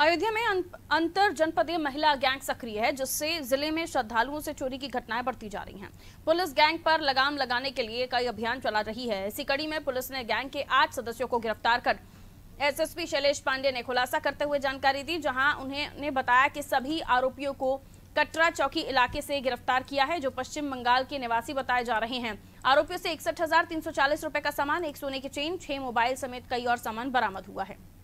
अयोध्या में अं-, अंतर जनपदीय महिला गैंग सक्रिय है जिससे जिले में श्रद्धालुओं से चोरी की घटनाएं बढ़ती जा रही हैं। पुलिस गैंग पर लगाम लगाने के लिए कई अभियान चला रही है इसी कड़ी में पुलिस ने गैंग के आठ सदस्यों को गिरफ्तार कर एसएसपी शैलेश पांडे ने खुलासा करते हुए जानकारी दी जहां उन्होंने बताया कि सभी आरोपियों को कटरा चौकी इलाके से गिरफ्तार किया है जो पश्चिम बंगाल के निवासी बताए जा रहे हैं आरोपियों से इकसठ हजार तीन सौ चालीस रुपए का सामान एक सोने की चेन छह मोबाइल समेत कई और सामान बरामद हुआ है